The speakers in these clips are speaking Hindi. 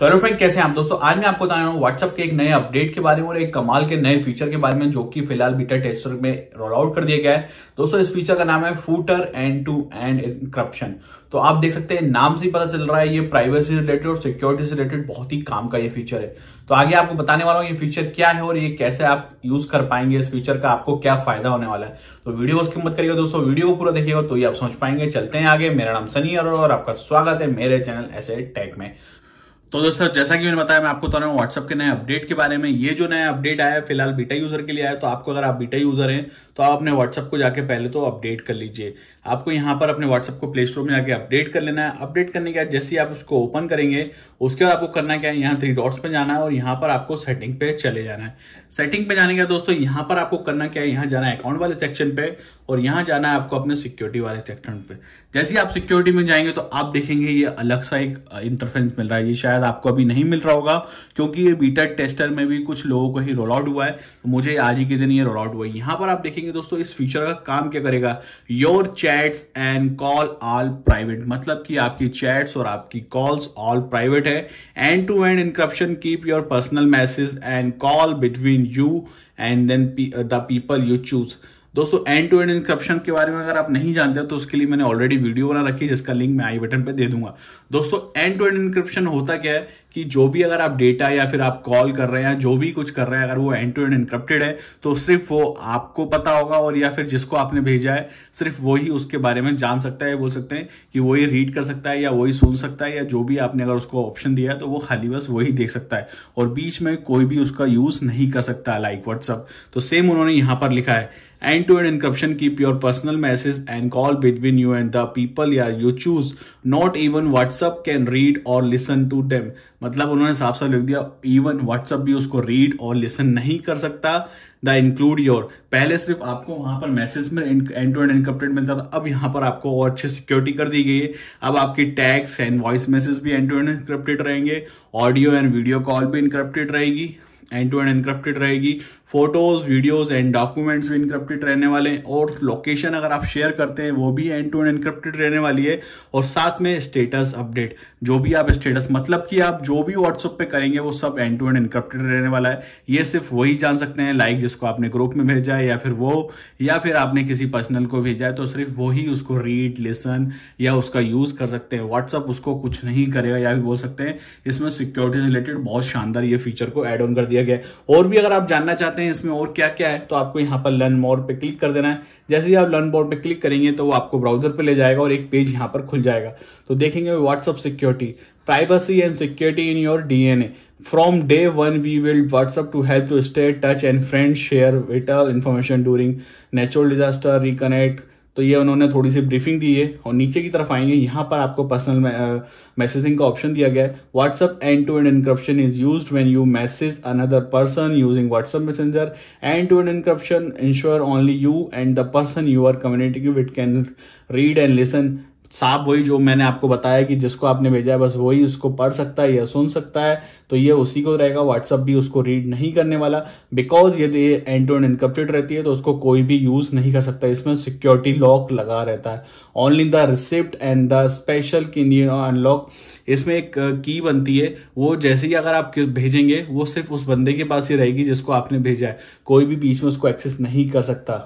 तो हेलो फ्रेंड कैसे हैं आप दोस्तों आज मैं आपको बता रहा हूँ व्हाट्सअप के एक नए अपडेट के बारे में और एक कमाल के नए फीचर के बारे में जो कि फिलहाल बीटा टेस्टर में रोल आउट कर दिया गया है दोस्तों इस फीचर का नाम है फूटर एंड टू एंड इंक्रप्शन तो आप देख सकते हैं नाम से ही पता चल रहा है ये प्राइवेसी रिलेटेड और सिक्योरिटी से रिलेटेड बहुत ही काम का ये फीचर है तो आगे आपको बताने वाला हूँ ये फीचर क्या है और ये कैसे आप यूज कर पाएंगे इस फीचर का आपको क्या फायदा होने वाला है तो वीडियो उसकी मत करिएगा दोस्तों वीडियो को पूरा देखिएगा तो ये आप समझ पाएंगे चलते हैं आगे मेरा नाम सनी और आपका स्वागत है मेरे चैनल ऐसे टेक में तो दोस्तों जैसा कि मैंने बताया मैं आपको बता रहा हूँ व्हाट्सअप के नए अपडेट के बारे में ये जो नया अपडेट आया है फिलहाल बीटा यूजर के लिए आया तो आपको अगर आप बीटा यूजर हैं तो आप अपने व्हाट्सअप को जाके पहले तो अपडेट कर लीजिए आपको यहाँ पर अपने व्हाट्सअप को प्ले स्टोर में जाके अपडेट कर लेना है अपडेट करने के बाद जैसे आप उसको ओपन करेंगे उसके बाद आपको करना क्या है यहाँ थ्री डॉट्स पर जाना है और यहाँ पर आपको सेटिंग पे चले जाना है सेटिंग पे जाने के दोस्तों यहाँ पर आपको करना क्या है यहाँ जाना है अकाउंट वाले सेक्शन पे और यहाँ जाना है आपको अपने सिक्योरिटी वाले सेक्शन पे जैसे ही आप सिक्योरिटी में जाएंगे तो आप देखेंगे ये अलग सा एक इंटरफेंस uh, मिल रहा है ये शायद शायद आपको अभी नहीं मिल रहा होगा क्योंकि ये बीटा टेस्टर में भी कुछ लोगों को ही रोल आउट हुआ है तो मुझे आज ही के दिन ये रोल आउट हुआ है यहां पर आप देखेंगे दोस्तों इस फीचर का काम क्या करेगा your chats and call all private मतलब कि आपकी चैट्स और आपकी कॉल्स ऑल प्राइवेट है end to end encryption keep your personal message and call between you and then the people you choose दोस्तों एंड टू एंड इंक्रप्शन के बारे में अगर आप नहीं जानते तो उसके लिए मैंने ऑलरेडी वीडियो बना रखी है जिसका लिंक मैं आई बटन पे दे दूंगा दोस्तों एंड टू एंड इंक्रप्शन होता क्या है कि जो भी अगर आप डेटा या फिर आप कॉल कर रहे हैं जो भी कुछ कर रहे हैं अगर वो एंड टू एंड इंक्रप्टेड है तो सिर्फ वो आपको पता होगा और या फिर जिसको आपने भेजा है सिर्फ वही उसके बारे में जान सकता है बोल सकते हैं कि वही रीड कर सकता है या वही सुन सकता है या जो भी आपने अगर उसको ऑप्शन दिया है तो वो खाली बस वही देख सकता है और बीच में कोई भी उसका यूज नहीं कर सकता लाइक व्हाट्सअप तो सेम उन्होंने यहां पर लिखा है end to end encryption keep your personal message and call between you and the people या you choose not even WhatsApp can read और लिसन टू डेम मतलब उन्होंने साफ साफ लिख दिया इवन व्हाट्सअप भी उसको रीड और लिसन नहीं कर सकता द इंक्लूड योर पहले सिर्फ आपको वहां पर मैसेज में एंड टू एंड इनकप्टेड मिलता था अब यहाँ पर आपको और अच्छी सिक्योरिटी कर दी गई है अब आपकी टैक्स एंड वॉइस मैसेज भी एंड टू एंड इनक्रप्टेड रहेंगे ऑडियो एंड वीडियो कॉल भी इनक्रप्टेड रहेगी एंड टू एंड इनक्रप्टेड रहेगी फोटोज वीडियोज एंड डॉक्यूमेंट्स भी इनक्रप्टेड रहने वाले हैं और लोकेशन अगर आप शेयर करते हैं वो भी एंड टू एंड इनक्रप्टेड रहने वाली है और साथ में स्टेटस अपडेट जो भी आप स्टेटस मतलब कि आप जो भी व्हाट्सअप पे करेंगे वो सब एंड टू एंड इनक्रप्टेड रहने वाला है ये सिर्फ वही जान सकते हैं लाइक जिसको आपने ग्रुप में भेजा है या फिर वो या फिर आपने किसी पर्सनल को भेजा है तो सिर्फ वही उसको रीड लिसन या उसका यूज कर सकते हैं व्हाट्सअप उसको कुछ नहीं करेगा या भी बोल सकते हैं इसमें सिक्योरिटी रिलेटेड बहुत शानदार ये फीचर को एड ऑन कर दिया दिया गया है और भी अगर आप जानना चाहते हैं इसमें और क्या क्या है तो आपको यहाँ पर लर्न मोर पे क्लिक कर देना है जैसे ही आप लर्न मोर पे क्लिक करेंगे तो वो आपको ब्राउजर पे ले जाएगा और एक पेज यहाँ पर खुल जाएगा तो देखेंगे WhatsApp security privacy and security in your D N A from day one we will WhatsApp to help to stay touch and friend share vital information during natural disaster reconnect तो ये उन्होंने थोड़ी सी ब्रीफिंग दी है और नीचे की तरफ आएंगे यहाँ पर आपको पर्सनल मैसेजिंग का ऑप्शन दिया गया है WhatsApp end to end encryption is use when you message another person using WhatsApp messenger end to end encryption ensure only you and the person you are community with can read and listen साफ वही जो मैंने आपको बताया कि जिसको आपने भेजा है बस वही उसको पढ़ सकता है या सुन सकता है तो ये उसी को रहेगा व्हाट्सअप भी उसको रीड नहीं करने वाला बिकॉज यदि ये एंड टू एंड इनकप्टेड रहती है तो उसको कोई भी यूज नहीं कर सकता इसमें सिक्योरिटी लॉक लगा रहता है only the recipient and the special key unlock इसमें एक की बनती है वो जैसे ही अगर आप भेजेंगे वो सिर्फ उस बंदे के पास ही रहेगी जिसको आपने भेजा है कोई भी बीच में उसको एक्सेस नहीं कर सकता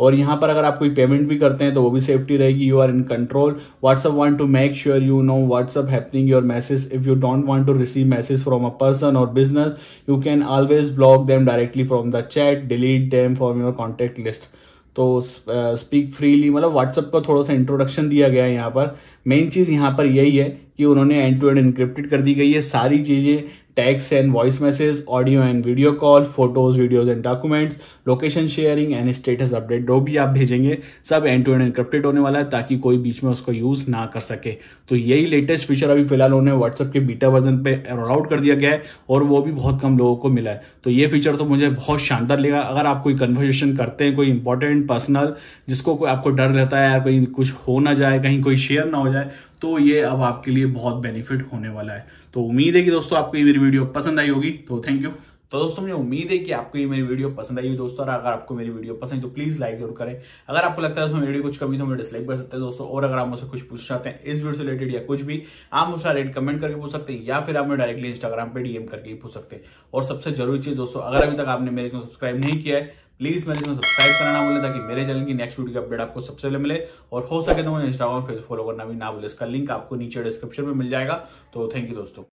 और यहाँ पर अगर आप कोई पेमेंट भी करते हैं तो वो भी सेफ्टी रहेगी you are in control WhatsApp want to make sure you know WhatsApp happening your message if you don't want to receive message from a person और business you can always block them directly from the chat delete them from your contact list तो स्पीक uh, फ्रीली मतलब व्हाट्सअप का थोड़ा सा इंट्रोडक्शन दिया गया है यहाँ पर मेन चीज़ यहाँ पर यही है कि उन्होंने एंड टू एंड इनक्रिप्टेड कर दी गई है सारी चीज़ें texts and voice message audio and video call photos videos and documents location sharing and status update जो भी आप भेजेंगे सब एंड टू एंड इंक्रिप्टेड होने वाला है ताकि कोई बीच में उसको यूज ना कर सके तो यही लेटेस्ट फीचर अभी फिलहाल उन्हें व्हाट्सएप के बीटा वर्जन पे रोल आउट कर दिया गया है और वो भी बहुत कम लोगों को मिला है तो ये फीचर तो मुझे बहुत शानदार लगा अगर आप कोई कन्वर्जेशन करते हैं कोई इंपॉर्टेंट पर्सनल जिसको कोई आपको डर रहता है यार कहीं कुछ हो ना जाए कहीं कोई शेयर ना हो जाए तो ये अब आपके लिए बहुत बेनिफिट होने वाला है तो उम्मीद है कि दोस्तों आपको ये मेरी वीडियो पसंद आई होगी तो थैंक यू तो दोस्तों मुझे उम्मीद है कि आपको ये मेरी वीडियो पसंद आई दोस्तों और अगर आपको मेरी वीडियो पसंद है तो प्लीज लाइक जरूर करें अगर आपको लगता है उसमें वीडियो कुछ कमी तो हमें डिसलाइक कर सकते हैं दोस्तों और अगर आप मुझसे कुछ पूछ चाहते हैं इस वीडियो से रिलेटेड या कुछ भी आप मुझे रेट कमेंट करके पूछ सकते हैं या फिर आप मुझे डायरेक्टली इंस्टाग्राम पर डीएम करके पूछ सकते हैं और सबसे जरूरी चीज दोस्तों अगर अभी तक आपने मेरे को सब्सक्राइब नहीं किया है प्लीज मेरे चैनल सब्सक्राइब करना ना बोले ताकि मेरे चैनल की नेक्स्ट वीडियो की अपडेट आपको सबसे पहले मिले और हो सके तो मुझे इंस्टाग्राम फेसबुक फॉलो करना भी ना बोले इसका लिंक आपको नीचे डिस्क्रिप्शन में मिल जाएगा तो थैंक यू दोस्तों